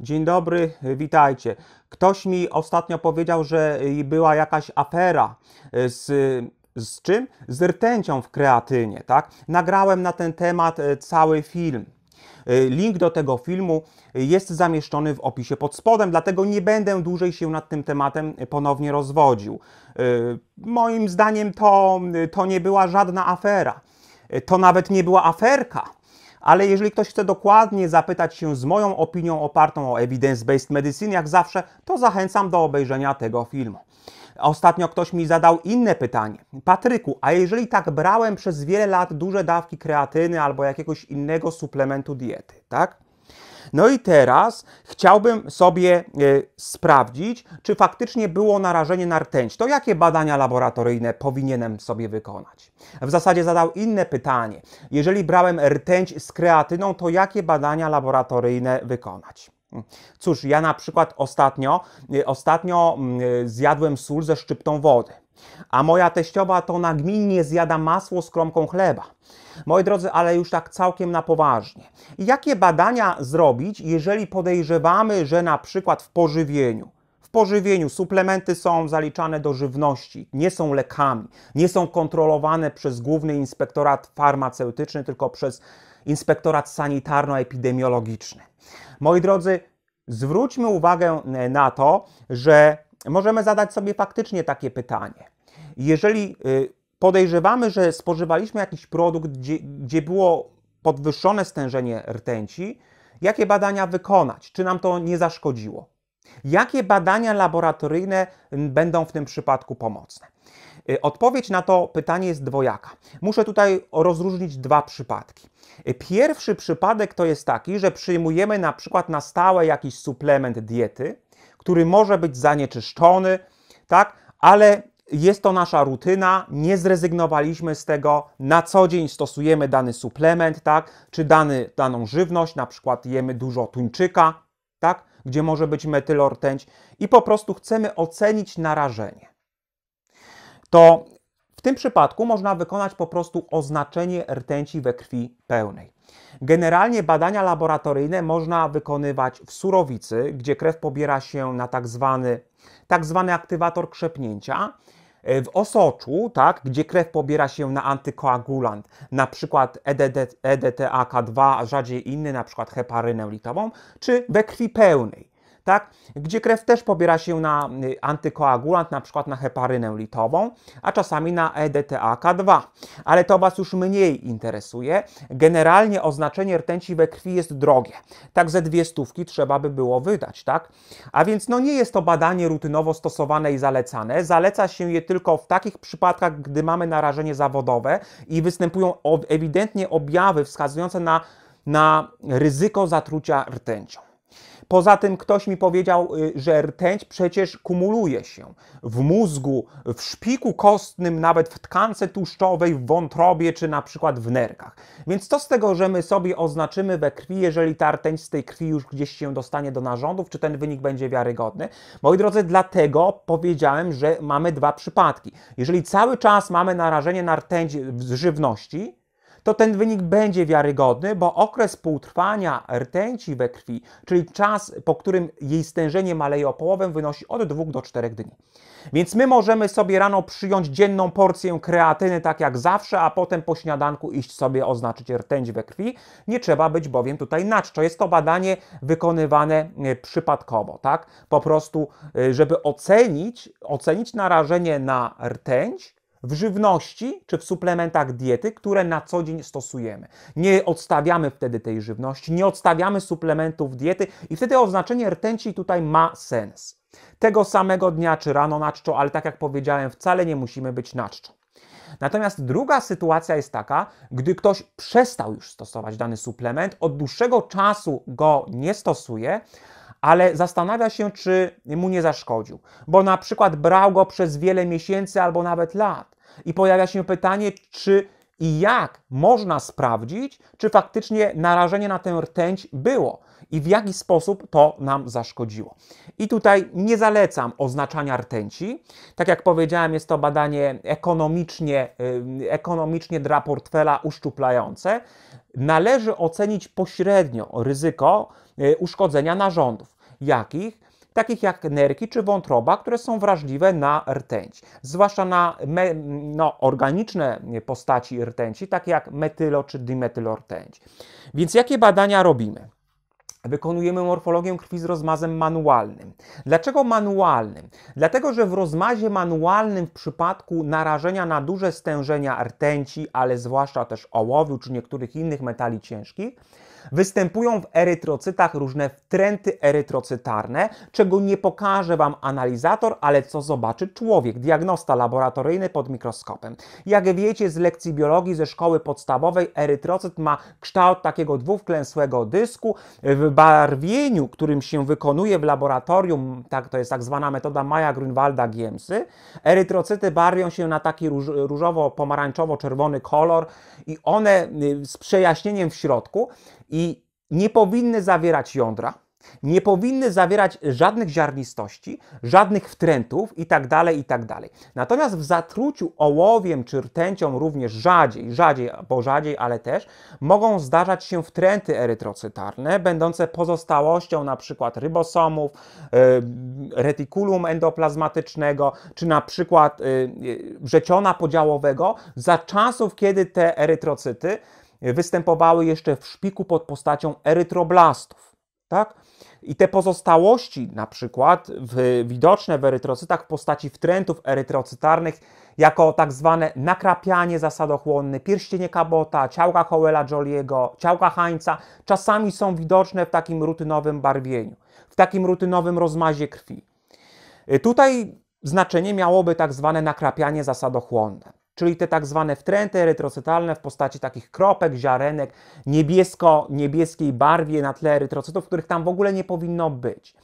Dzień dobry, witajcie. Ktoś mi ostatnio powiedział, że była jakaś afera e, z z czym? Z rtęcią w kreatynie, tak? Nagrałem na ten temat e, cały film. E, link do tego filmu jest zamieszczony w opisie pod spodem, dlatego nie będę dłużej się nad tym tematem ponownie rozwodził. Moim zdaniem to, to nie była żadna afera. To nawet nie była aferka ale jeżeli ktoś chce dokładnie zapytać się z moją opinią opartą o evidence-based medicine, jak zawsze, to zachęcam do obejrzenia tego filmu. Ostatnio ktoś mi zadał inne pytanie. Patryku, a jeżeli tak brałem przez wiele lat duże dawki kreatyny albo jakiegoś innego suplementu diety, tak? No i teraz chciałbym sobie e, sprawdzić, czy faktycznie było narażenie na rtęć. To jakie badania laboratoryjne powinienem sobie wykonać? W zasadzie zadał inne pytanie. Jeżeli brałem rtęć z kreatyną, to jakie badania laboratoryjne wykonać? Cóż, ja na przykład ostatnio, y, ostatnio mm, y, zjadłem sól ze szczyptą wody. A moja teściowa to nagminnie zjada masło z kromką chleba. Moi drodzy, ale już tak całkiem na poważnie. Jakie badania zrobić, jeżeli podejrzewamy, że na przykład w pożywieniu w pożywieniu. Suplementy są zaliczane do żywności, nie są lekami, nie są kontrolowane przez Główny Inspektorat Farmaceutyczny, tylko przez Inspektorat Sanitarno-Epidemiologiczny. Moi drodzy, zwróćmy uwagę e, na to, że możemy zadać sobie faktycznie takie pytanie. Jeżeli e, podejrzewamy, że spożywaliśmy jakiś produkt, gdzie, gdzie było podwyższone stężenie rtęci, jakie badania wykonać? Czy nam to nie zaszkodziło? Jakie badania laboratoryjne będą w tym przypadku pomocne? Y, odpowiedź na to pytanie jest dwojaka. Muszę tutaj rozróżnić dwa przypadki. Y, pierwszy przypadek to jest taki, że przyjmujemy na przykład na stałe jakiś suplement diety, który może być zanieczyszczony, tak, ale jest to nasza rutyna, nie zrezygnowaliśmy z tego, na co dzień stosujemy dany suplement, tak, czy dany, daną żywność, na przykład jemy dużo tuńczyka, tak, gdzie może być metylortęć i po prostu chcemy ocenić narażenie to w tym przypadku można wykonać po prostu oznaczenie rtęci we krwi pełnej. Generalnie badania laboratoryjne można wykonywać w surowicy, gdzie krew pobiera się na tak zwany, tak zwany aktywator krzepnięcia, e, w osoczu, tak, gdzie krew pobiera się na antykoagulant, na przykład EDT, e EDTAK2, a rzadziej inny, na przykład heparynę litową, czy we krwi pełnej, tak? Gdzie krew też pobiera się na y, antykoagulant, na przykład na heparynę litową, a czasami na EDTA-K2. Ale to Was już mniej interesuje. Generalnie oznaczenie rtęci we krwi jest drogie. Tak ze dwie stówki trzeba by było wydać, tak? A więc no nie jest to badanie rutynowo stosowane i zalecane. Zaleca się je tylko w takich przypadkach, gdy mamy narażenie zawodowe i występują ewidentnie objawy wskazujące na, na ryzyko zatrucia rtęcią. Poza tym ktoś mi powiedział, y, że rtęć przecież kumuluje się w mózgu, w szpiku kostnym, nawet w tkance tłuszczowej, w wątrobie czy na przykład w nerkach. Więc co z tego, że my sobie oznaczymy we krwi, jeżeli ta rtęć z tej krwi już gdzieś się dostanie do narządów, czy ten wynik będzie wiarygodny? Moi drodzy, dlatego powiedziałem, że mamy dwa przypadki. Jeżeli cały czas mamy narażenie na rtęć z żywności, to ten wynik będzie wiarygodny, bo okres półtrwania rtęci we krwi, czyli czas, po którym jej stężenie maleje o połowę, wynosi od 2 do 4 dni. Więc my możemy sobie rano przyjąć dzienną porcję kreatyny, tak jak zawsze, a potem po śniadanku iść sobie oznaczyć rtęć we krwi. Nie trzeba być bowiem tutaj naczczo. Jest to badanie wykonywane e, przypadkowo, tak? Po prostu, e, żeby ocenić, ocenić narażenie na rtęć, w żywności czy w suplementach diety, które na co dzień stosujemy. Nie odstawiamy wtedy tej żywności, nie odstawiamy suplementów diety i wtedy oznaczenie rtęci tutaj ma sens. Tego samego dnia czy rano naczczo, ale tak jak powiedziałem, wcale nie musimy być naczczo. Natomiast druga sytuacja jest taka, gdy ktoś przestał już stosować dany suplement, od dłuższego czasu go nie stosuje, ale zastanawia się, czy mu nie zaszkodził, bo na przykład brał go przez wiele miesięcy albo nawet lat. I pojawia się pytanie, czy i jak można sprawdzić, czy faktycznie narażenie na tę rtęć było i w jaki sposób to nam zaszkodziło. I tutaj nie zalecam oznaczania rtęci. Tak jak powiedziałem, jest to badanie ekonomicznie, y, ekonomicznie dla portfela uszczuplające. Należy ocenić pośrednio ryzyko y, uszkodzenia narządów. Jakich? takich jak nerki czy wątroba, które są wrażliwe na rtęć, zwłaszcza na me, no, organiczne postaci rtęci, takie jak metylo czy dimetylortęć. Więc jakie badania robimy? Wykonujemy morfologię krwi z rozmazem manualnym. Dlaczego manualnym? Dlatego, że w rozmazie manualnym w przypadku narażenia na duże stężenia rtęci, ale zwłaszcza też ołowiu czy niektórych innych metali ciężkich, Występują w erytrocytach różne wtręty erytrocytarne, czego nie pokaże Wam analizator, ale co zobaczy człowiek, diagnosta laboratoryjny pod mikroskopem. Jak wiecie z lekcji biologii ze szkoły podstawowej, erytrocyt ma kształt takiego dwuwklęsłego dysku. W barwieniu, którym się wykonuje w laboratorium, tak, to jest tak zwana metoda Maja Grunwalda Giemsy, erytrocyty barwią się na taki róż, różowo-pomarańczowo-czerwony kolor i one y, z przejaśnieniem w środku i nie powinny zawierać jądra, nie powinny zawierać żadnych ziarnistości, żadnych wtrętów itd., tak itd. Tak Natomiast w zatruciu ołowiem czy rtęcią również rzadziej, rzadziej, bo rzadziej, ale też mogą zdarzać się wtręty erytrocytarne, będące pozostałością np. rybosomów, y, retikulum endoplazmatycznego, czy np. wrzeciona y, y, podziałowego za czasów, kiedy te erytrocyty E, występowały jeszcze w szpiku pod postacią erytroblastów. Tak? I te pozostałości, na przykład w, widoczne w erytrocytach w postaci wtrętów erytrocytarnych, jako tak zwane nakrapianie zasadochłonne, pierścienie Kabota, ciałka Howella Joliego, ciałka Hańca, czasami są widoczne w takim rutynowym barwieniu, w takim rutynowym rozmazie krwi. E, tutaj znaczenie miałoby tak zwane nakrapianie zasadochłonne czyli te tak zwane wtręty erytrocytalne w postaci takich kropek, ziarenek, niebiesko-niebieskiej barwie na tle erytrocytów, których tam w ogóle nie powinno być.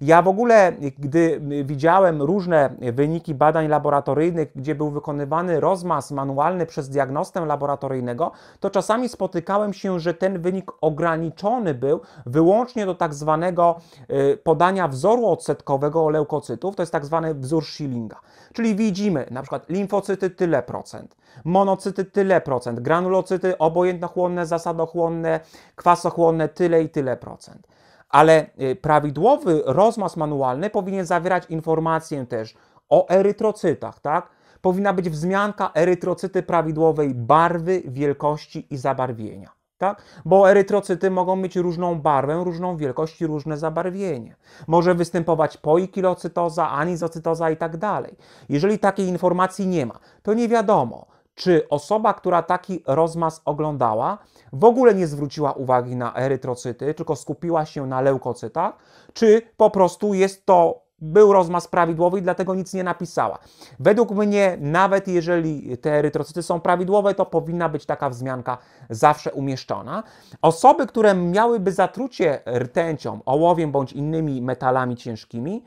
Ja w ogóle, gdy widziałem różne wyniki badań laboratoryjnych, gdzie był wykonywany rozmaz manualny przez diagnostę laboratoryjnego, to czasami spotykałem się, że ten wynik ograniczony był wyłącznie do tak zwanego y, podania wzoru odsetkowego leukocytów, to jest tak zwany wzór Schillinga. Czyli widzimy na przykład limfocyty tyle procent, monocyty tyle procent, granulocyty obojętnochłonne, zasadochłonne, kwasochłonne tyle i tyle procent ale y, prawidłowy rozmaz manualny powinien zawierać informację też o erytrocytach, tak? Powinna być wzmianka erytrocyty prawidłowej barwy, wielkości i zabarwienia. Tak? Bo erytrocyty mogą mieć różną barwę, różną wielkość i różne zabarwienie. Może występować poikilocytoza, anizocytoza i tak dalej. Jeżeli takiej informacji nie ma, to nie wiadomo, czy osoba, która taki rozmaz oglądała, w ogóle nie zwróciła uwagi na erytrocyty, tylko skupiła się na leukocytach, czy po prostu jest to był rozmaz prawidłowy i dlatego nic nie napisała. Według mnie, nawet jeżeli te erytrocyty są prawidłowe, to powinna być taka wzmianka zawsze umieszczona. Osoby, które miałyby zatrucie rtęcią, ołowiem bądź innymi metalami ciężkimi,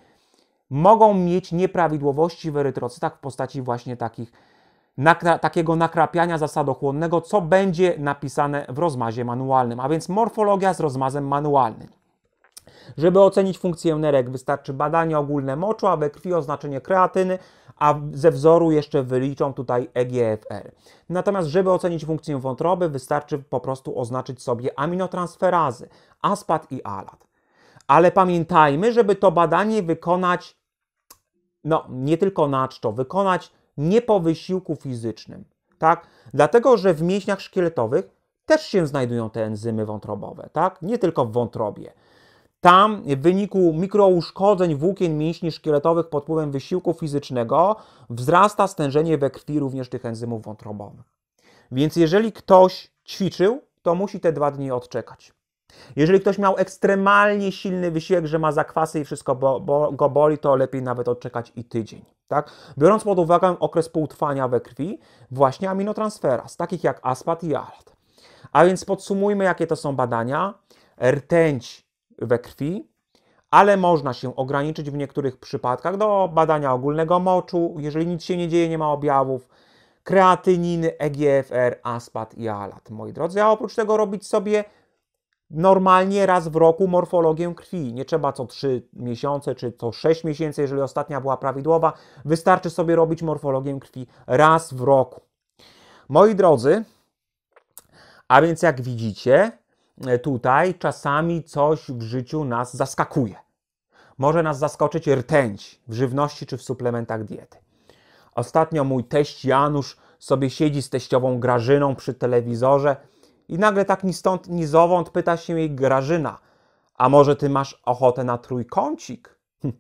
mogą mieć nieprawidłowości w erytrocytach w postaci właśnie takich nakra takiego nakrapiania zasadochłonnego, co będzie napisane w rozmazie manualnym, a więc morfologia z rozmazem manualnym. Żeby ocenić funkcję nerek, wystarczy badanie ogólne moczu, aby krwi oznaczenie kreatyny, a ze wzoru jeszcze wyliczą tutaj EGFR. Natomiast, żeby ocenić funkcję wątroby, wystarczy po prostu oznaczyć sobie aminotransferazy, aspat i alat. Ale pamiętajmy, żeby to badanie wykonać, no nie tylko na czczo, wykonać nie po wysiłku fizycznym. Tak? Dlatego, że w mięśniach szkieletowych też się znajdują te enzymy wątrobowe, tak? nie tylko w wątrobie. Tam w wyniku mikrouszkodzeń włókien mięśni szkieletowych pod wpływem wysiłku fizycznego wzrasta stężenie we krwi również tych enzymów wątrobowych. Więc jeżeli ktoś ćwiczył, to musi te dwa dni odczekać. Jeżeli ktoś miał ekstremalnie silny wysiłek, że ma zakwasy i wszystko bo, bo, go boli, to lepiej nawet odczekać i tydzień. Tak? Biorąc pod uwagę okres półtrwania we krwi, właśnie aminotransferaz, takich jak aspat i ALAT. A więc podsumujmy, jakie to są badania. Rtęć we krwi, ale można się ograniczyć w niektórych przypadkach do badania ogólnego moczu, jeżeli nic się nie dzieje, nie ma objawów, kreatyniny, EGFR, aspat i ALAT. Moi drodzy, a oprócz tego robić sobie normalnie raz w roku morfologię krwi. Nie trzeba co 3 miesiące czy co 6 miesięcy, jeżeli ostatnia była prawidłowa. Wystarczy sobie robić morfologię krwi raz w roku. Moi drodzy, a więc jak widzicie, e, tutaj czasami coś w życiu nas zaskakuje. Może nas zaskoczyć rtęć w żywności czy w suplementach diety. Ostatnio mój teść Janusz sobie siedzi z teściową Grażyną przy telewizorze – i nagle tak ni stąd, ni zowąd pyta się jej Grażyna. A może ty masz ochotę na trójkącik? Hm,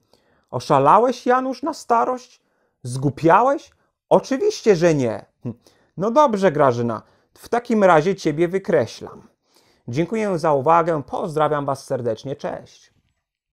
oszalałeś, Janusz, na starość? Zgupiałeś? Oczywiście, że nie. Hm, no dobrze, Grażyna, w takim razie ciebie wykreślam. Dziękuję za uwagę, pozdrawiam was serdecznie, cześć.